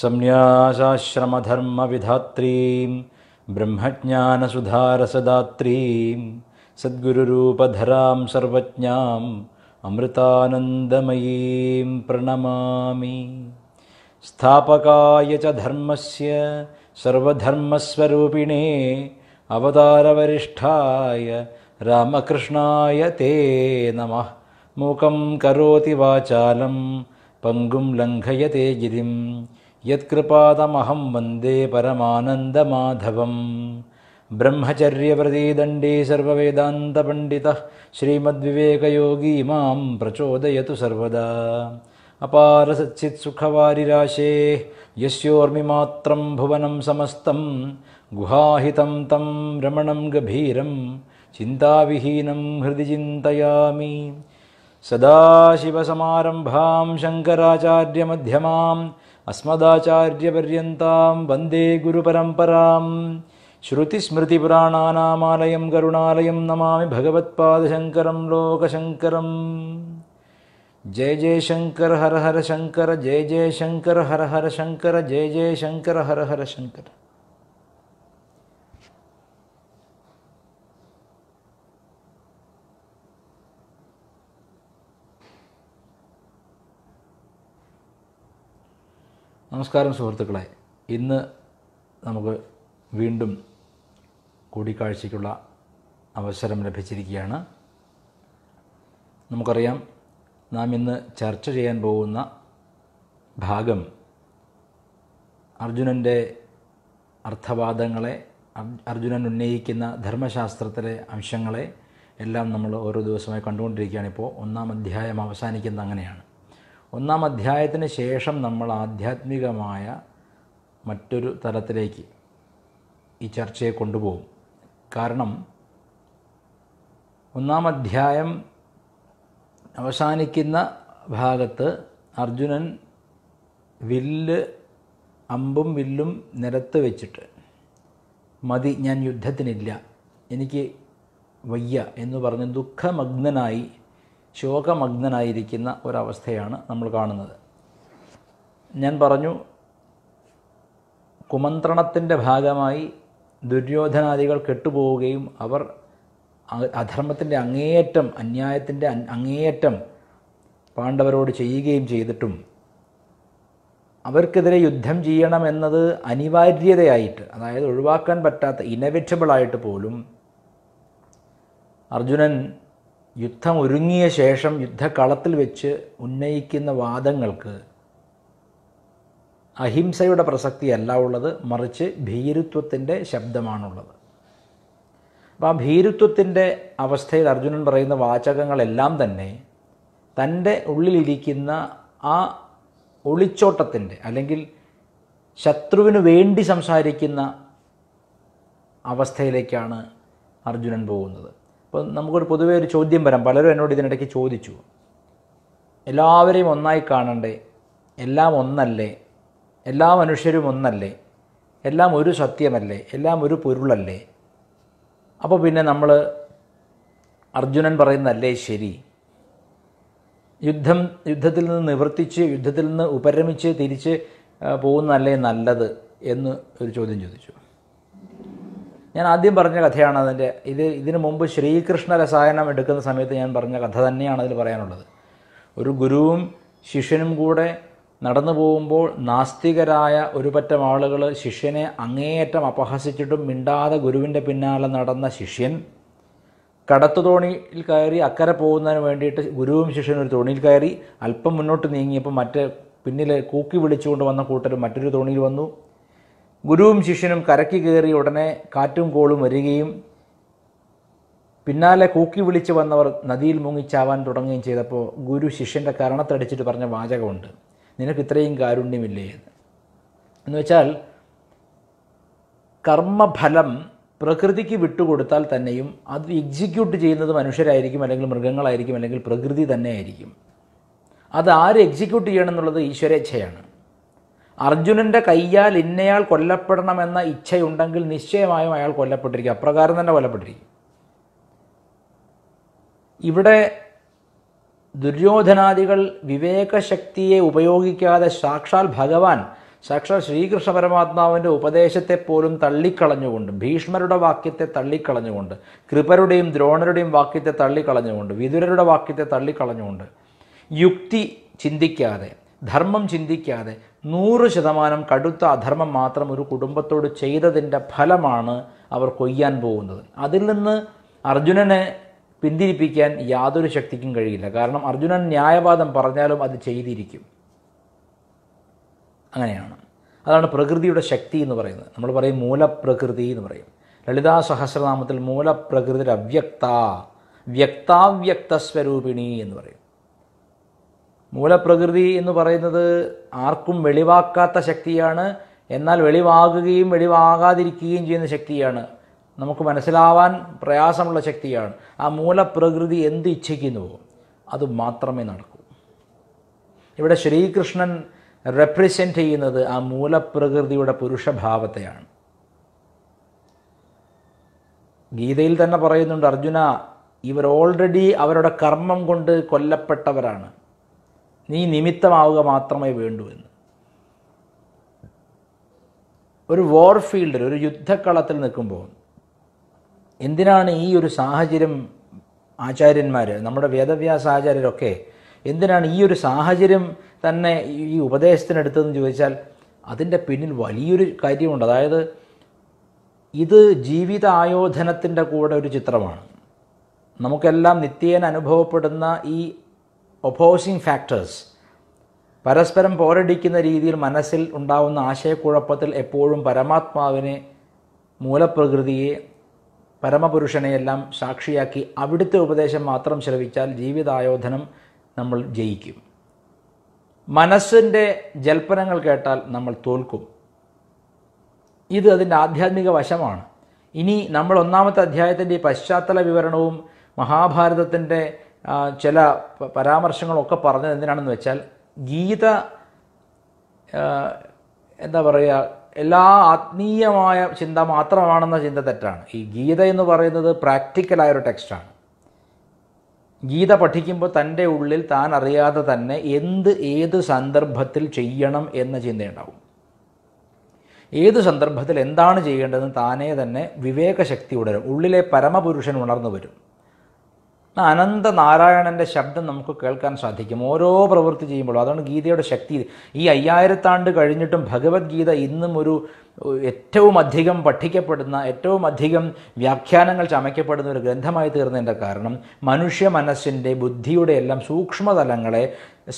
संन्यासाश्रमधर्मविधात्रीं ब्रह्मज्ञानसुधारसदात्रीं सद्गुरुरूपधरां सर्वज्ञाम् अमृतानन्दमयीं प्रणमामि स्थापकाय च धर्मस्य सर्वधर्मस्वरूपिणे अवतारवरिष्ठाय रामकृष्णाय ते नमः मूकं करोति वाचालं पङ्गुं लङ्घयते गिरिम् यत्कृपादमहं वन्दे परमानन्दमाधवम् ब्रह्मचर्यव्रतीदण्डी सर्ववेदान्तपण्डितः श्रीमद्विवेकयोगी माम् प्रचोदयतु सर्वदा अपारसच्चित्सुखवारिराशेः यस्योर्मिमात्रं भुवनं समस्तम् गुहाहितं तं रमणं गभीरं चिन्ताविहीनं हृदि चिन्तयामि सदाशिवसमारम्भां शङ्कराचार्यमध्यमाम् अस्मदाचार्यपर्यन्तां वन्दे गुरुपरम्परां श्रुतिस्मृतिपुराणानामालयं करुणालयं नमामि भगवत्पादशङ्करं लोकशङ्करम् जय शङ्कर हर हर शङ्कर जय शङ्कर हर हर शङ्कर जय शङ्कर हर हर शङ्कर നമസ്കാരം സുഹൃത്തുക്കളെ ഇന്ന് നമുക്ക് വീണ്ടും കൂടിക്കാഴ്ചയ്ക്കുള്ള അവസരം ലഭിച്ചിരിക്കുകയാണ് നമുക്കറിയാം നാം ഇന്ന് ചർച്ച ചെയ്യാൻ പോകുന്ന ഭാഗം അർജുനൻ്റെ അർത്ഥവാദങ്ങളെ അർജുനൻ ഉന്നയിക്കുന്ന ധർമ്മശാസ്ത്രത്തിലെ അംശങ്ങളെ എല്ലാം നമ്മൾ ഓരോ ദിവസമായി കണ്ടുകൊണ്ടിരിക്കുകയാണ് ഇപ്പോൾ ഒന്നാം അധ്യായം അവസാനിക്കുന്നത് അങ്ങനെയാണ് ഒന്നാം അധ്യായത്തിന് ശേഷം നമ്മൾ ആധ്യാത്മികമായ മറ്റൊരു തലത്തിലേക്ക് ഈ ചർച്ചയെ കൊണ്ടുപോകും കാരണം ഒന്നാം അധ്യായം അവസാനിക്കുന്ന ഭാഗത്ത് അർജുനൻ വില്ല് അമ്പും വില്ലും നിരത്ത് വെച്ചിട്ട് മതി ഞാൻ യുദ്ധത്തിനില്ല എനിക്ക് വയ്യ എന്ന് പറഞ്ഞ് ദുഃഖമഗ്നനായി ശോകമഗ്നനായിരിക്കുന്ന ഒരവസ്ഥയാണ് നമ്മൾ കാണുന്നത് ഞാൻ പറഞ്ഞു കുമന്ത്രണത്തിൻ്റെ ഭാഗമായി ദുര്യോധനാദികൾ കെട്ടുപോവുകയും അവർ അധർമ്മത്തിൻ്റെ അങ്ങേയറ്റം അന്യായത്തിൻ്റെ അങ്ങേയറ്റം പാണ്ഡവരോട് ചെയ്യുകയും ചെയ്തിട്ടും അവർക്കെതിരെ യുദ്ധം ചെയ്യണമെന്നത് അനിവാര്യതയായിട്ട് അതായത് ഒഴിവാക്കാൻ പറ്റാത്ത ഇനവിറ്റബിളായിട്ട് പോലും അർജുനൻ യുദ്ധം ഒരുങ്ങിയ ശേഷം യുദ്ധക്കളത്തിൽ വെച്ച് ഉന്നയിക്കുന്ന വാദങ്ങൾക്ക് അഹിംസയുടെ പ്രസക്തിയല്ല ഉള്ളത് മറിച്ച് ഭീരുത്വത്തിൻ്റെ ശബ്ദമാണുള്ളത് അപ്പോൾ ആ ഭീരുത്വത്തിൻ്റെ അവസ്ഥയിൽ അർജുനൻ പറയുന്ന വാചകങ്ങളെല്ലാം തന്നെ തൻ്റെ ഉള്ളിലിരിക്കുന്ന ആ ഒളിച്ചോട്ടത്തിൻ്റെ അല്ലെങ്കിൽ ശത്രുവിന് വേണ്ടി സംസാരിക്കുന്ന അവസ്ഥയിലേക്കാണ് അർജുനൻ പോകുന്നത് ഇപ്പം നമുക്കൊരു പൊതുവേ ഒരു ചോദ്യം വരാം പലരും എന്നോട് ഇതിനിടയ്ക്ക് ചോദിച്ചു എല്ലാവരെയും ഒന്നായി കാണണ്ടേ എല്ലാം ഒന്നല്ലേ എല്ലാ മനുഷ്യരും ഒന്നല്ലേ എല്ലാം ഒരു സത്യമല്ലേ എല്ലാം ഒരു പൊരുളല്ലേ അപ്പോൾ പിന്നെ നമ്മൾ അർജുനൻ പറയുന്നതല്ലേ ശരി യുദ്ധം യുദ്ധത്തിൽ നിന്ന് നിവർത്തിച്ച് യുദ്ധത്തിൽ നിന്ന് ഉപരമിച്ച് തിരിച്ച് പോകുന്നതല്ലേ നല്ലത് എന്ന് ഒരു ചോദ്യം ചോദിച്ചു ഞാൻ ആദ്യം പറഞ്ഞ കഥയാണ് അതിൻ്റെ ഇത് ഇതിനു മുമ്പ് ശ്രീകൃഷ്ണ രസായനം എടുക്കുന്ന സമയത്ത് ഞാൻ പറഞ്ഞ കഥ തന്നെയാണ് അതിൽ പറയാനുള്ളത് ഒരു ഗുരുവും ശിഷ്യനും കൂടെ നടന്നു പോകുമ്പോൾ നാസ്തികരായ ഒരു പറ്റം ആളുകൾ ശിഷ്യനെ അങ്ങേയറ്റം അപഹസിച്ചിട്ടും മിണ്ടാതെ ഗുരുവിൻ്റെ പിന്നാലെ നടന്ന ശിഷ്യൻ തോണിയിൽ കയറി അക്കരെ പോകുന്നതിന് വേണ്ടിയിട്ട് ഗുരുവും ശിഷ്യനും ഒരു തോണിയിൽ കയറി അല്പം മുന്നോട്ട് നീങ്ങിയപ്പോൾ മറ്റ് പിന്നിൽ കൂക്കി വിളിച്ചുകൊണ്ട് വന്ന കൂട്ടർ മറ്റൊരു തോണിയിൽ വന്നു ഗുരുവും ശിഷ്യനും കരക്കി കയറി ഉടനെ കാറ്റും കോളും വരികയും പിന്നാലെ കൂക്കി വിളിച്ചു വന്നവർ നദിയിൽ മുങ്ങിച്ചാവാൻ തുടങ്ങുകയും ചെയ്തപ്പോൾ ഗുരു ശിഷ്യൻ്റെ കരണത്തടിച്ചിട്ട് പറഞ്ഞ വാചകമുണ്ട് നിനക്ക് ഇത്രയും കാരുണ്യമില്ലേ എന്ന് എന്നുവെച്ചാൽ കർമ്മഫലം പ്രകൃതിക്ക് വിട്ടുകൊടുത്താൽ തന്നെയും അത് എക്സിക്യൂട്ട് ചെയ്യുന്നത് മനുഷ്യരായിരിക്കും അല്ലെങ്കിൽ മൃഗങ്ങളായിരിക്കും അല്ലെങ്കിൽ പ്രകൃതി തന്നെ ആയിരിക്കും അത് ആര് എക്സിക്യൂട്ട് ചെയ്യണം എന്നുള്ളത് ഈശ്വരേച്ഛയാണ് അർജുനൻ്റെ കയ്യാൽ ഇന്നയാൾ കൊല്ലപ്പെടണമെന്ന ഇച്ഛയുണ്ടെങ്കിൽ നിശ്ചയമായും അയാൾ കൊല്ലപ്പെട്ടിരിക്കും അപ്രകാരം തന്നെ കൊല്ലപ്പെട്ടിരിക്കും ഇവിടെ ദുര്യോധനാദികൾ വിവേകശക്തിയെ ഉപയോഗിക്കാതെ സാക്ഷാൽ ഭഗവാൻ സാക്ഷാൽ ശ്രീകൃഷ്ണ പരമാത്മാവിൻ്റെ ഉപദേശത്തെ പോലും തള്ളിക്കളഞ്ഞുകൊണ്ട് ഭീഷ്മരുടെ വാക്യത്തെ തള്ളിക്കളഞ്ഞുകൊണ്ട് കൃപരുടെയും ദ്രോണരുടെയും വാക്യത്തെ തള്ളിക്കളഞ്ഞുകൊണ്ട് വിതുരരുടെ വാക്യത്തെ തള്ളിക്കളഞ്ഞുകൊണ്ട് യുക്തി ചിന്തിക്കാതെ ധർമ്മം ചിന്തിക്കാതെ നൂറ് ശതമാനം കടുത്ത അധർമ്മം മാത്രം ഒരു കുടുംബത്തോട് ചെയ്തതിൻ്റെ ഫലമാണ് അവർ കൊയ്യാൻ പോകുന്നത് അതിൽ നിന്ന് അർജുനനെ പിന്തിരിപ്പിക്കാൻ യാതൊരു ശക്തിക്കും കഴിയില്ല കാരണം അർജുനൻ ന്യായവാദം പറഞ്ഞാലും അത് ചെയ്തിരിക്കും അങ്ങനെയാണ് അതാണ് പ്രകൃതിയുടെ ശക്തി എന്ന് പറയുന്നത് നമ്മൾ പറയും മൂലപ്രകൃതി എന്ന് പറയും ലളിതാ സഹസ്രനാമത്തിൽ മൂലപ്രകൃതി അവ്യക്ത വ്യക്താവ്യക്ത സ്വരൂപിണി എന്ന് പറയും മൂലപ്രകൃതി എന്ന് പറയുന്നത് ആർക്കും വെളിവാക്കാത്ത ശക്തിയാണ് എന്നാൽ വെളിവാകുകയും വെളിവാകാതിരിക്കുകയും ചെയ്യുന്ന ശക്തിയാണ് നമുക്ക് മനസ്സിലാവാൻ പ്രയാസമുള്ള ശക്തിയാണ് ആ മൂലപ്രകൃതി എന്ത് ഇച്ഛിക്കുന്നുവോ അത് മാത്രമേ നടക്കൂ ഇവിടെ ശ്രീകൃഷ്ണൻ റെപ്രസെൻ്റ് ചെയ്യുന്നത് ആ മൂലപ്രകൃതിയുടെ പുരുഷഭാവത്തെയാണ് ഗീതയിൽ തന്നെ പറയുന്നുണ്ട് അർജുന ഇവർ ഓൾറെഡി അവരുടെ കർമ്മം കൊണ്ട് കൊല്ലപ്പെട്ടവരാണ് നീ നിമിത്തമാവുക മാത്രമേ വേണ്ടൂ എന്ന് ഒരു വാർ ഫീൽഡിൽ ഒരു യുദ്ധക്കളത്തിൽ നിൽക്കുമ്പോൾ എന്തിനാണ് ഈ ഒരു സാഹചര്യം ആചാര്യന്മാർ നമ്മുടെ വേദവ്യാസ ആചാര്യരൊക്കെ എന്തിനാണ് ഈ ഒരു സാഹചര്യം തന്നെ ഈ ഉപദേശത്തിനെടുത്തതെന്ന് ചോദിച്ചാൽ അതിൻ്റെ പിന്നിൽ വലിയൊരു കാര്യമുണ്ട് അതായത് ഇത് ജീവിത ആയോധനത്തിൻ്റെ കൂടെ ഒരു ചിത്രമാണ് നമുക്കെല്ലാം നിത്യേന അനുഭവപ്പെടുന്ന ഈ ഒപ്പോസിംഗ് ഫാക്ടേഴ്സ് പരസ്പരം പോരടിക്കുന്ന രീതിയിൽ മനസ്സിൽ ഉണ്ടാവുന്ന ആശയക്കുഴപ്പത്തിൽ എപ്പോഴും പരമാത്മാവിനെ മൂലപ്രകൃതിയെ പരമപുരുഷനെയെല്ലാം സാക്ഷിയാക്കി അവിടുത്തെ ഉപദേശം മാത്രം ശ്രവിച്ചാൽ ജീവിതായോധനം നമ്മൾ ജയിക്കും മനസ്സിൻ്റെ ജൽപ്പനങ്ങൾ കേട്ടാൽ നമ്മൾ തോൽക്കും ഇത് അതിൻ്റെ ആധ്യാത്മിക വശമാണ് ഇനി നമ്മൾ ഒന്നാമത്തെ അധ്യായത്തിൻ്റെ പശ്ചാത്തല വിവരണവും മഹാഭാരതത്തിൻ്റെ ചില പരാമർശങ്ങളൊക്കെ പറഞ്ഞത് എന്തിനാണെന്ന് വെച്ചാൽ ഗീത എന്താ പറയുക എല്ലാ ആത്മീയമായ ചിന്ത മാത്രമാണെന്ന ചിന്ത തെറ്റാണ് ഈ ഗീത എന്ന് പറയുന്നത് പ്രാക്ടിക്കലായ ഒരു ടെക്സ്റ്റാണ് ഗീത പഠിക്കുമ്പോൾ തൻ്റെ ഉള്ളിൽ താൻ അറിയാതെ തന്നെ എന്ത് ഏത് സന്ദർഭത്തിൽ ചെയ്യണം എന്ന ചിന്തയുണ്ടാവും ഏത് സന്ദർഭത്തിൽ എന്താണ് ചെയ്യേണ്ടതെന്ന് താനേ തന്നെ വിവേകശക്തി ഉണരും ഉള്ളിലെ പരമപുരുഷൻ ഉണർന്നു വരും നാരായണൻ്റെ ശബ്ദം നമുക്ക് കേൾക്കാൻ സാധിക്കും ഓരോ പ്രവൃത്തി ചെയ്യുമ്പോഴും അതാണ് ഗീതയുടെ ശക്തി ഈ അയ്യായിരത്താണ്ട് കഴിഞ്ഞിട്ടും ഭഗവത്ഗീത ഇന്നും ഒരു ഏറ്റവും അധികം പഠിക്കപ്പെടുന്ന ഏറ്റവും അധികം വ്യാഖ്യാനങ്ങൾ ചമയ്ക്കപ്പെടുന്ന ഒരു ഗ്രന്ഥമായി തീർന്നതിൻ്റെ കാരണം മനുഷ്യ മനസ്സിൻ്റെ ബുദ്ധിയുടെ എല്ലാം സൂക്ഷ്മതലങ്ങളെ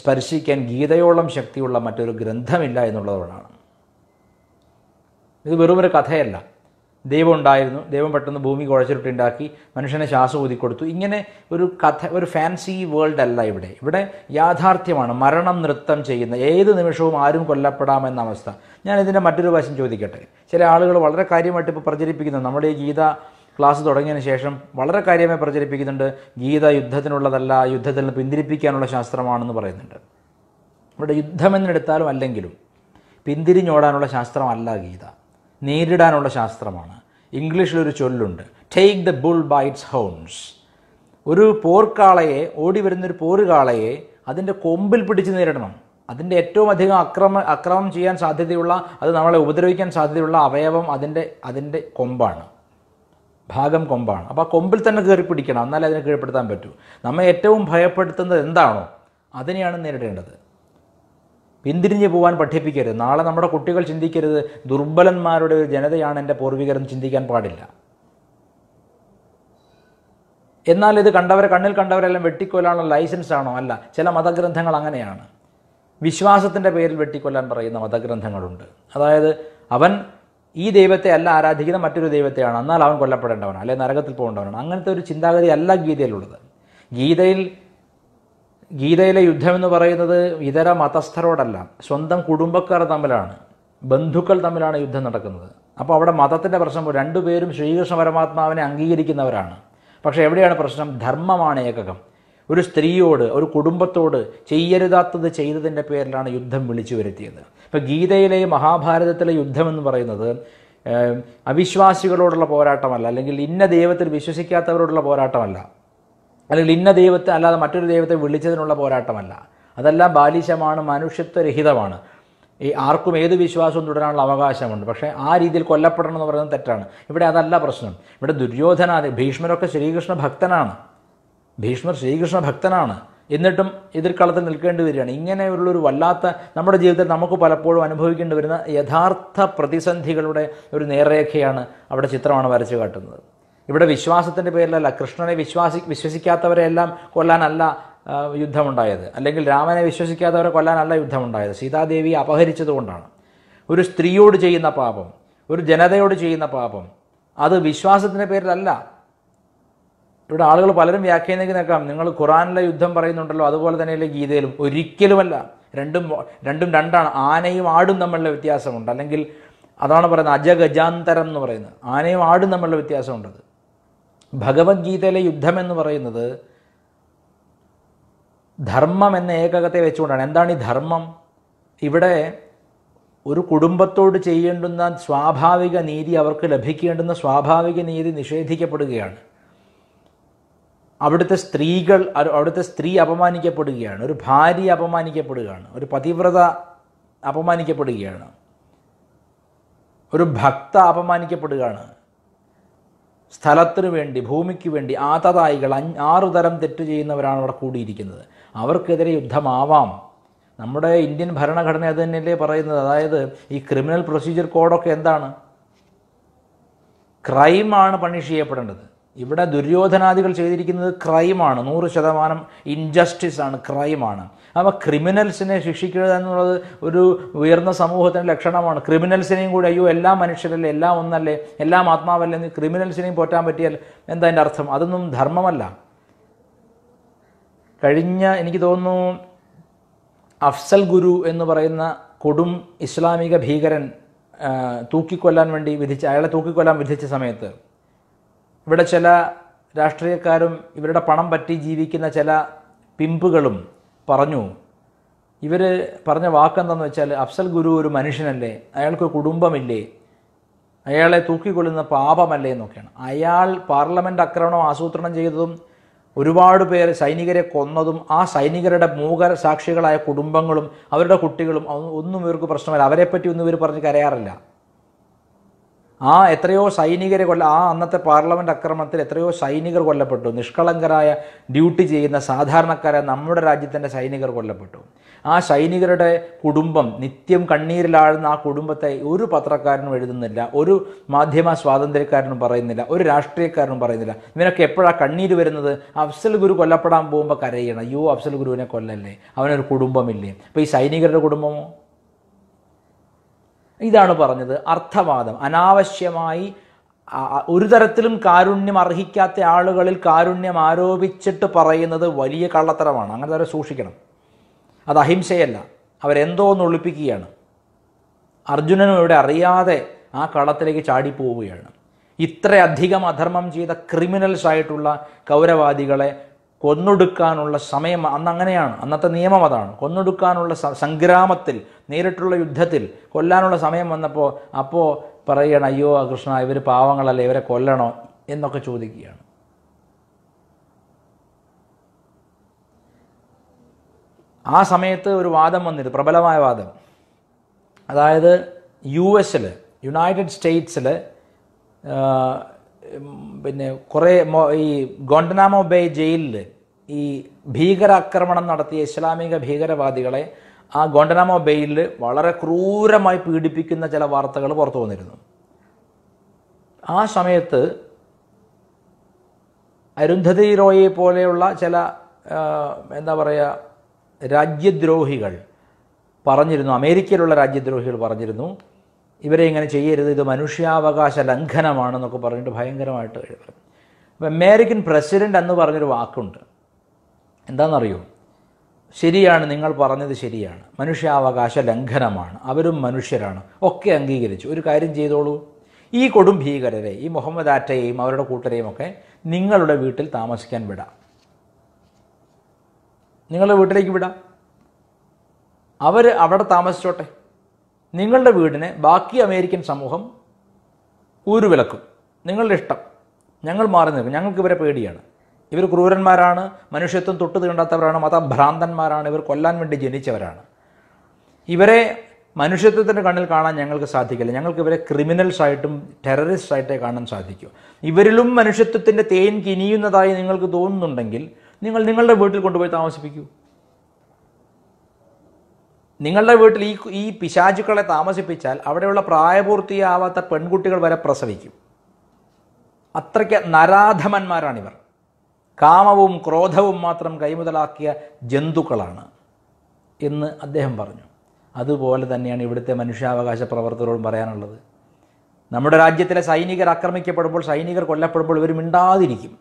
സ്പർശിക്കാൻ ഗീതയോളം ശക്തിയുള്ള മറ്റൊരു ഗ്രന്ഥമില്ല എന്നുള്ളതുകൊണ്ടാണ് ഇത് വെറുമൊരു കഥയല്ല ദൈവം ഉണ്ടായിരുന്നു ദൈവം പെട്ടെന്ന് ഭൂമി കുഴച്ചിട്ടുണ്ടാക്കി മനുഷ്യനെ ശ്വാസം കൊടുത്തു ഇങ്ങനെ ഒരു കഥ ഒരു ഫാൻസി വേൾഡ് അല്ല ഇവിടെ ഇവിടെ യാഥാർത്ഥ്യമാണ് മരണം നൃത്തം ചെയ്യുന്ന ഏത് നിമിഷവും ആരും കൊല്ലപ്പെടാമെന്ന അവസ്ഥ ഞാൻ ഇതിൻ്റെ മറ്റൊരു വശം ചോദിക്കട്ടെ ചില ആളുകൾ വളരെ കാര്യമായിട്ട് ഇപ്പോൾ പ്രചരിപ്പിക്കുന്നു നമ്മുടെ ഈ ഗീത ക്ലാസ് തുടങ്ങിയതിന് ശേഷം വളരെ കാര്യമായി പ്രചരിപ്പിക്കുന്നുണ്ട് ഗീത യുദ്ധത്തിനുള്ളതല്ല യുദ്ധത്തിൽ നിന്ന് പിന്തിരിപ്പിക്കാനുള്ള ശാസ്ത്രമാണെന്ന് പറയുന്നുണ്ട് ഇവിടെ യുദ്ധമെന്നെടുത്താലും അല്ലെങ്കിലും പിന്തിരിഞ്ഞോടാനുള്ള ശാസ്ത്രമല്ല ഗീത നേരിടാനുള്ള ശാസ്ത്രമാണ് ഇംഗ്ലീഷിലൊരു ചൊല്ലുണ്ട് take the bull bites horns ഒരു പോർക്കാളയെ ഓടി വരുന്നൊരു പോരുകാളയെ അതിൻ്റെ കൊമ്പിൽ പിടിച്ച് നേരിടണം അതിൻ്റെ ഏറ്റവും അധികം അക്രമ അക്രമം ചെയ്യാൻ സാധ്യതയുള്ള അത് നമ്മളെ ഉപദ്രവിക്കാൻ സാധ്യതയുള്ള അവയവം അതിൻ്റെ അതിൻ്റെ കൊമ്പാണ് ഭാഗം കൊമ്പാണ് അപ്പോൾ ആ കൊമ്പിൽ തന്നെ കയറി പിടിക്കണം എന്നാലേ അതിനെ കീഴ്പ്പെടുത്താൻ പറ്റൂ നമ്മെ ഏറ്റവും ഭയപ്പെടുത്തുന്നത് എന്താണോ അതിനെയാണ് നേരിടേണ്ടത് പിന്തിരിഞ്ഞു പോകാൻ പഠിപ്പിക്കരുത് നാളെ നമ്മുടെ കുട്ടികൾ ചിന്തിക്കരുത് ദുർബലന്മാരുടെ ഒരു ജനതയാണ് എൻ്റെ പൂർവികരെന്ന് ചിന്തിക്കാൻ പാടില്ല എന്നാൽ ഇത് കണ്ടവരെ കണ്ണിൽ കണ്ടവരെല്ലാം വെട്ടിക്കൊല്ലാനുള്ള ലൈസൻസ് ആണോ അല്ല ചില മതഗ്രന്ഥങ്ങൾ അങ്ങനെയാണ് വിശ്വാസത്തിൻ്റെ പേരിൽ വെട്ടിക്കൊല്ലാൻ പറയുന്ന മതഗ്രന്ഥങ്ങളുണ്ട് അതായത് അവൻ ഈ ദൈവത്തെ അല്ല ആരാധിക്കുന്ന മറ്റൊരു ദൈവത്തെയാണ് എന്നാൽ അവൻ കൊല്ലപ്പെടേണ്ടവനാണ് അല്ലെങ്കിൽ നരകത്തിൽ പോകേണ്ടവനാണ് അങ്ങനത്തെ ഒരു ചിന്താഗതി അല്ല ഗീതയിലുള്ളത് ഗീതയിൽ ഗീതയിലെ യുദ്ധം എന്ന് പറയുന്നത് ഇതര മതസ്ഥരോടല്ല സ്വന്തം കുടുംബക്കാർ തമ്മിലാണ് ബന്ധുക്കൾ തമ്മിലാണ് യുദ്ധം നടക്കുന്നത് അപ്പോൾ അവിടെ മതത്തിൻ്റെ പ്രശ്നം രണ്ടുപേരും ശ്രീകൃഷ്ണ പരമാത്മാവിനെ അംഗീകരിക്കുന്നവരാണ് പക്ഷേ എവിടെയാണ് പ്രശ്നം ധർമ്മമാണ് ഏകകം ഒരു സ്ത്രീയോട് ഒരു കുടുംബത്തോട് ചെയ്യരുതാത്തത് ചെയ്തതിൻ്റെ പേരിലാണ് യുദ്ധം വിളിച്ചു വരുത്തിയത് ഇപ്പോൾ ഗീതയിലെ മഹാഭാരതത്തിലെ യുദ്ധം എന്ന് പറയുന്നത് അവിശ്വാസികളോടുള്ള പോരാട്ടമല്ല അല്ലെങ്കിൽ ഇന്ന ദൈവത്തിൽ വിശ്വസിക്കാത്തവരോടുള്ള പോരാട്ടമല്ല അല്ലെങ്കിൽ ഇന്ന ദൈവത്തെ അല്ലാതെ മറ്റൊരു ദൈവത്തെ വിളിച്ചതിനുള്ള പോരാട്ടമല്ല അതെല്ലാം ബാലിശമാണ് മനുഷ്യത്വരഹിതമാണ് ഈ ആർക്കും ഏത് വിശ്വാസവും തുടരാനുള്ള അവകാശമുണ്ട് പക്ഷേ ആ രീതിയിൽ കൊല്ലപ്പെടണം എന്ന് പറയുന്നത് തെറ്റാണ് ഇവിടെ അതല്ല പ്രശ്നം ഇവിടെ ദുര്യോധന ഭീഷ്മരൊക്കെ ശ്രീകൃഷ്ണ ഭക്തനാണ് ഭീഷ്മർ ശ്രീകൃഷ്ണ ഭക്തനാണ് എന്നിട്ടും എതിർക്കളത്തിൽ നിൽക്കേണ്ടി വരികയാണ് ഇങ്ങനെയുള്ളൊരു വല്ലാത്ത നമ്മുടെ ജീവിതത്തിൽ നമുക്ക് പലപ്പോഴും അനുഭവിക്കേണ്ടി വരുന്ന യഥാർത്ഥ പ്രതിസന്ധികളുടെ ഒരു നേർരേഖയാണ് അവിടെ ചിത്രമാണ് വരച്ചു കാട്ടുന്നത് ഇവിടെ വിശ്വാസത്തിൻ്റെ പേരിലല്ല കൃഷ്ണനെ വിശ്വാസി വിശ്വസിക്കാത്തവരെയെല്ലാം കൊല്ലാനല്ല യുദ്ധമുണ്ടായത് അല്ലെങ്കിൽ രാമനെ വിശ്വസിക്കാത്തവരെ കൊല്ലാനല്ല യുദ്ധമുണ്ടായത് സീതാദേവിയെ അപഹരിച്ചതുകൊണ്ടാണ് ഒരു സ്ത്രീയോട് ചെയ്യുന്ന പാപം ഒരു ജനതയോട് ചെയ്യുന്ന പാപം അത് വിശ്വാസത്തിൻ്റെ പേരിലല്ല ഇവിടെ ആളുകൾ പലരും വ്യാഖ്യാനിക്കുന്നേക്കാം നിങ്ങൾ ഖുറാനിലെ യുദ്ധം പറയുന്നുണ്ടല്ലോ അതുപോലെ തന്നെയല്ലേ ഗീതയിലും ഒരിക്കലുമല്ല രണ്ടും രണ്ടും രണ്ടാണ് ആനയും ആടും തമ്മിലുള്ള വ്യത്യാസമുണ്ട് അല്ലെങ്കിൽ അതാണ് പറയുന്നത് അജഗജാന്തരം എന്ന് പറയുന്നത് ആനയും ആടും തമ്മിലുള്ള വ്യത്യാസമുണ്ടത് ഭഗവത്ഗീതയിലെ എന്ന് പറയുന്നത് ധർമ്മം എന്ന ഏകകത്തെ വെച്ചുകൊണ്ടാണ് എന്താണ് ഈ ധർമ്മം ഇവിടെ ഒരു കുടുംബത്തോട് ചെയ്യേണ്ടുന്ന സ്വാഭാവിക നീതി അവർക്ക് ലഭിക്കേണ്ടുന്ന സ്വാഭാവിക നീതി നിഷേധിക്കപ്പെടുകയാണ് അവിടുത്തെ സ്ത്രീകൾ അവിടുത്തെ സ്ത്രീ അപമാനിക്കപ്പെടുകയാണ് ഒരു ഭാര്യ അപമാനിക്കപ്പെടുകയാണ് ഒരു പതിവ്രത അപമാനിക്കപ്പെടുകയാണ് ഒരു ഭക്ത അപമാനിക്കപ്പെടുകയാണ് സ്ഥലത്തിനു വേണ്ടി ഭൂമിക്ക് വേണ്ടി ആതതായികൾ അഞ്ച് ആറു തരം തെറ്റ് ചെയ്യുന്നവരാണ് അവിടെ കൂടിയിരിക്കുന്നത് അവർക്കെതിരെ യുദ്ധമാവാം നമ്മുടെ ഇന്ത്യൻ ഭരണഘടന അത് തന്നെയല്ലേ പറയുന്നത് അതായത് ഈ ക്രിമിനൽ പ്രൊസീജിയർ കോഡൊക്കെ എന്താണ് ക്രൈമാണ് പണിഷ് ചെയ്യപ്പെടേണ്ടത് ഇവിടെ ദുര്യോധനാദികൾ ചെയ്തിരിക്കുന്നത് ക്രൈമാണ് നൂറ് ശതമാനം ഇൻജസ്റ്റിസാണ് ക്രൈമാണ് അപ്പോൾ ക്രിമിനൽസിനെ ശിക്ഷിക്കുക എന്നുള്ളത് ഒരു ഉയർന്ന സമൂഹത്തിൻ്റെ ലക്ഷണമാണ് ക്രിമിനൽസിനെയും കൂടി അയ്യോ എല്ലാ മനുഷ്യരല്ലേ എല്ലാം ഒന്നല്ലേ എല്ലാം ആത്മാവല്ലേ എന്ന് ക്രിമിനൽസിനെയും പോറ്റാൻ പറ്റിയാൽ എന്താ എൻ്റെ അർത്ഥം അതൊന്നും ധർമ്മമല്ല കഴിഞ്ഞ എനിക്ക് തോന്നുന്നു അഫ്സൽ ഗുരു എന്ന് പറയുന്ന കൊടും ഇസ്ലാമിക ഭീകരൻ തൂക്കിക്കൊല്ലാൻ വേണ്ടി വിധിച്ച അയാളെ തൂക്കിക്കൊല്ലാൻ വിധിച്ച സമയത്ത് ഇവിടെ ചില രാഷ്ട്രീയക്കാരും ഇവരുടെ പണം പറ്റി ജീവിക്കുന്ന ചില പിമ്പുകളും പറഞ്ഞു ഇവർ പറഞ്ഞ വാക്കെന്താണെന്ന് വെച്ചാൽ അഫ്സൽ ഗുരു ഒരു മനുഷ്യനല്ലേ അയാൾക്ക് കുടുംബമില്ലേ അയാളെ തൂക്കിക്കൊള്ളുന്ന പാപമല്ലേ എന്നൊക്കെയാണ് അയാൾ പാർലമെൻറ്റ് ആക്രമണം ആസൂത്രണം ചെയ്തതും ഒരുപാട് പേര് സൈനികരെ കൊന്നതും ആ സൈനികരുടെ മൂക സാക്ഷികളായ കുടുംബങ്ങളും അവരുടെ കുട്ടികളും ഒന്നും ഇവർക്ക് പ്രശ്നമല്ല അവരെപ്പറ്റി ഒന്നും ഇവർ പറഞ്ഞ് കരയാറില്ല ആ എത്രയോ സൈനികരെ കൊല്ല ആ അന്നത്തെ പാർലമെൻറ്റ് ആക്രമണത്തിൽ എത്രയോ സൈനികർ കൊല്ലപ്പെട്ടു നിഷ്കളങ്കരായ ഡ്യൂട്ടി ചെയ്യുന്ന സാധാരണക്കാരെ നമ്മുടെ രാജ്യത്തിൻ്റെ സൈനികർ കൊല്ലപ്പെട്ടു ആ സൈനികരുടെ കുടുംബം നിത്യം കണ്ണീരിലാഴുന്ന ആ കുടുംബത്തെ ഒരു പത്രക്കാരനും എഴുതുന്നില്ല ഒരു മാധ്യമ സ്വാതന്ത്ര്യക്കാരനും പറയുന്നില്ല ഒരു രാഷ്ട്രീയക്കാരനും പറയുന്നില്ല ഇവനൊക്കെ എപ്പോഴാണ് കണ്ണീര് വരുന്നത് അഫ്സൽ ഗുരു കൊല്ലപ്പെടാൻ പോകുമ്പോൾ കരയണം അയ്യോ അഫ്സൽ ഗുരുവിനെ കൊല്ലല്ലേ അവനൊരു കുടുംബമില്ലേ അപ്പോൾ ഈ സൈനികരുടെ കുടുംബമോ ഇതാണ് പറഞ്ഞത് അർത്ഥവാദം അനാവശ്യമായി ഒരു തരത്തിലും കാരുണ്യം അർഹിക്കാത്ത ആളുകളിൽ കാരുണ്യം ആരോപിച്ചിട്ട് പറയുന്നത് വലിയ കള്ളത്തരമാണ് അങ്ങനെ അവരെ സൂക്ഷിക്കണം അത് അഹിംസയല്ല അവരെന്തോ ഒന്ന് ഒളിപ്പിക്കുകയാണ് അർജുനനും ഇവിടെ അറിയാതെ ആ കള്ളത്തിലേക്ക് ചാടിപ്പോവുകയാണ് ഇത്രയധികം അധർമ്മം ചെയ്ത ക്രിമിനൽസ് ആയിട്ടുള്ള കൗരവാദികളെ കൊന്നൊടുക്കാനുള്ള സമയം അന്ന് അങ്ങനെയാണ് അന്നത്തെ നിയമം അതാണ് കൊന്നൊടുക്കാനുള്ള സംഗ്രാമത്തിൽ നേരിട്ടുള്ള യുദ്ധത്തിൽ കൊല്ലാനുള്ള സമയം വന്നപ്പോൾ അപ്പോൾ പറയണം അയ്യോ കൃഷ്ണ ഇവർ പാവങ്ങളല്ലേ ഇവരെ കൊല്ലണോ എന്നൊക്കെ ചോദിക്കുകയാണ് ആ സമയത്ത് ഒരു വാദം വന്നിരുന്നു പ്രബലമായ വാദം അതായത് യു എസില് യുണൈറ്റഡ് സ്റ്റേറ്റ്സിൽ പിന്നെ കുറേ ഈ ഗോണ്ടനാമോ ബേ ജയിലിൽ ഈ ഭീകരാക്രമണം നടത്തിയ ഇസ്ലാമിക ഭീകരവാദികളെ ആ ഗോണ്ടനാമോ ബേയിൽ വളരെ ക്രൂരമായി പീഡിപ്പിക്കുന്ന ചില വാർത്തകൾ പുറത്തു വന്നിരുന്നു ആ സമയത്ത് അരുന്ധതി റോയെ പോലെയുള്ള ചില എന്താ പറയുക രാജ്യദ്രോഹികൾ പറഞ്ഞിരുന്നു അമേരിക്കയിലുള്ള രാജ്യദ്രോഹികൾ പറഞ്ഞിരുന്നു ഇവരെ ഇങ്ങനെ ചെയ്യരുത് ഇത് മനുഷ്യാവകാശ ലംഘനമാണെന്നൊക്കെ പറഞ്ഞിട്ട് ഭയങ്കരമായിട്ട് എഴുതും അപ്പം അമേരിക്കൻ പ്രസിഡൻ്റ് എന്ന് പറഞ്ഞൊരു വാക്കുണ്ട് എന്താണെന്നറിയോ ശരിയാണ് നിങ്ങൾ പറഞ്ഞത് ശരിയാണ് മനുഷ്യാവകാശ ലംഘനമാണ് അവരും മനുഷ്യരാണ് ഒക്കെ അംഗീകരിച്ചു ഒരു കാര്യം ചെയ്തോളൂ ഈ കൊടും ഭീകരരെ ഈ മുഹമ്മദ് ആറ്റയെയും അവരുടെ കൂട്ടരെയും ഒക്കെ നിങ്ങളുടെ വീട്ടിൽ താമസിക്കാൻ വിടാം നിങ്ങളുടെ വീട്ടിലേക്ക് വിടാം അവർ അവിടെ താമസിച്ചോട്ടെ നിങ്ങളുടെ വീടിനെ ബാക്കി അമേരിക്കൻ സമൂഹം വിലക്കും നിങ്ങളുടെ ഇഷ്ടം ഞങ്ങൾ മാറി നിൽക്കും ഞങ്ങൾക്ക് ഇവരെ പേടിയാണ് ഇവർ ക്രൂരന്മാരാണ് മനുഷ്യത്വം തൊട്ട് തീണ്ടാത്തവരാണ് മതഭ്രാന്തന്മാരാണ് ഇവർ കൊല്ലാൻ വേണ്ടി ജനിച്ചവരാണ് ഇവരെ മനുഷ്യത്വത്തിൻ്റെ കണ്ണിൽ കാണാൻ ഞങ്ങൾക്ക് സാധിക്കില്ല ഞങ്ങൾക്ക് ഇവരെ ക്രിമിനൽസ് ആയിട്ടും ടെററിസ്റ്റ് ആയിട്ടേ കാണാൻ സാധിക്കൂ ഇവരിലും മനുഷ്യത്വത്തിൻ്റെ തേൻ കിനിയുന്നതായി നിങ്ങൾക്ക് തോന്നുന്നുണ്ടെങ്കിൽ നിങ്ങൾ നിങ്ങളുടെ വീട്ടിൽ കൊണ്ടുപോയി താമസിപ്പിക്കൂ നിങ്ങളുടെ വീട്ടിൽ ഈ ഈ പിശാചുക്കളെ താമസിപ്പിച്ചാൽ അവിടെയുള്ള പ്രായപൂർത്തിയാവാത്ത പെൺകുട്ടികൾ വരെ പ്രസവിക്കും അത്രയ്ക്ക് നരാധമന്മാരാണിവർ കാമവും ക്രോധവും മാത്രം കൈമുതലാക്കിയ ജന്തുക്കളാണ് എന്ന് അദ്ദേഹം പറഞ്ഞു അതുപോലെ തന്നെയാണ് ഇവിടുത്തെ മനുഷ്യാവകാശ പ്രവർത്തകരോടും പറയാനുള്ളത് നമ്മുടെ രാജ്യത്തിലെ സൈനികർ ആക്രമിക്കപ്പെടുമ്പോൾ സൈനികർ കൊല്ലപ്പെടുമ്പോൾ ഇവർ മിണ്ടാതിരിക്കും